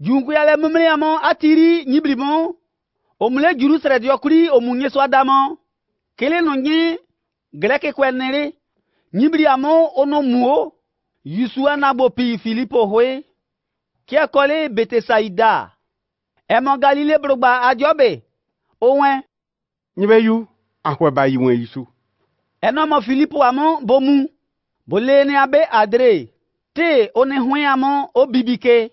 junkuyale mumliyamo atiri nyibilimo omule juru serediyokuri omunyeso adamo keleno nye geleke kwenere nyibiliyamo onomuo yusua nabo pi filipo hoe kiekole betesaida emo galile brogba ajobe owen nyibeyu ahweba yiwen yisu enomo filipo amo bomu bolene abe adre te one hwen amo obibike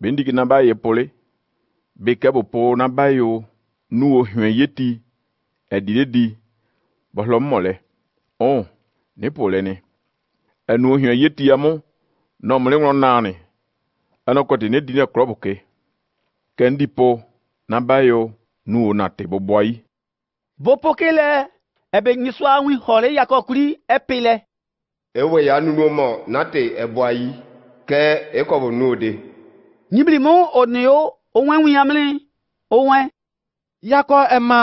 bendiki na ba ye pole beke bo po na ba yo nu o hwen yeti edidedi bohlo mole on ne pole ne enu o hwen yeti amu no mle ngron naani e ano kote ne dinya kroboke kendi po na ba yo nu o na te boboyi bopokele ebe nyiso anwi hore yakokuri epile ewe ya e e nunu mo na te eboyi ke ekobo nu ode nyibiri mu onio onwe nwiyamili onwe yakọ ema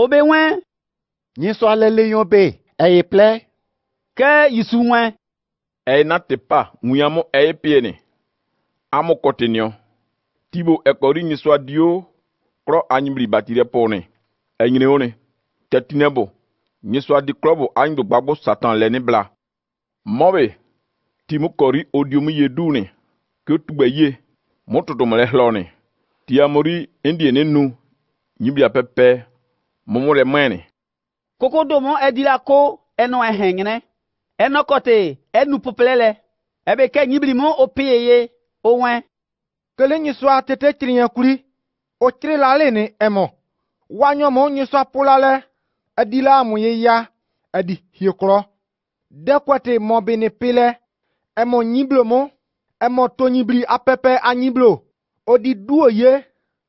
obe nwe nyiso alele yon be eye ple ke yisu nwe eye na tepa nwiyamu eye pieni amu kotenio tibo ekori nyiso adio kro anyibiri batire pone enyine one tetinebo nyiso adi krobo anyigbo gbagbo satan le ni bla mɔbe timu kɔri odiomu ye duni kí o tugbɛ yie mututumule hloni tia mori endie nenu nyibia pepe mumure mwene kokodomo edila ko eno ehengene eno kote enu popelele ebe ke nyiblimo opiyeye owen kele nyisua tete tsiriyan kuli otsiri la le ne emo wanyɔmo nyisua pola lɛ edi la amu ye edi hieklɔ dekwete mɔbene pe lɛ emo nyiblomo emɔtonyibli apɛpɛ anyiblo oɖiɖuo ye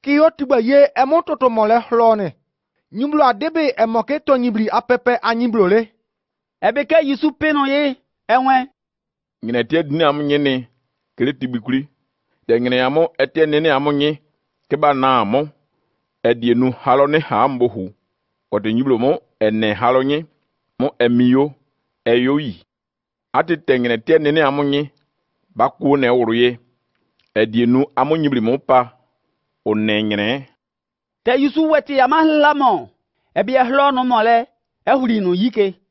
kiyotugbe ye emɔtotomɔ le xlɔ̃ nɛ nyiblo adebe emɔ ke tonyibli apɛpɛ anyiblo le ebeke yisu peno ye enwe ŋinɛtiɛ dini amu nyini kele tigbikuli tɛ ŋinɛyamu ɛtiɛ nini amu nyi keba naamu ɛdienu halɔ ne haambohu ɔte nyiblo mu ɛnɛ halɔ nyi mu ɛmiyo ɛyoyi ati tɛ ŋinɛtiɛ nini amu nyi baku ne wurye edienu amonyibri pa onengyene te yusu weti ama hlamo ebi ehlonu mole ehuri nu yike